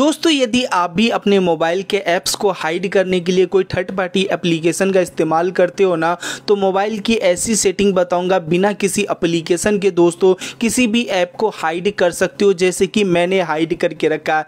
दोस्तों यदि आप भी अपने मोबाइल के ऐप्स को हाइड करने के लिए कोई थर्ड पार्टी एप्लीकेशन का इस्तेमाल करते हो ना तो मोबाइल की ऐसी सेटिंग बताऊंगा बिना किसी एप्लीकेशन के दोस्तों किसी भी ऐप को हाइड कर सकते हो जैसे कि मैंने हाइड करके रखा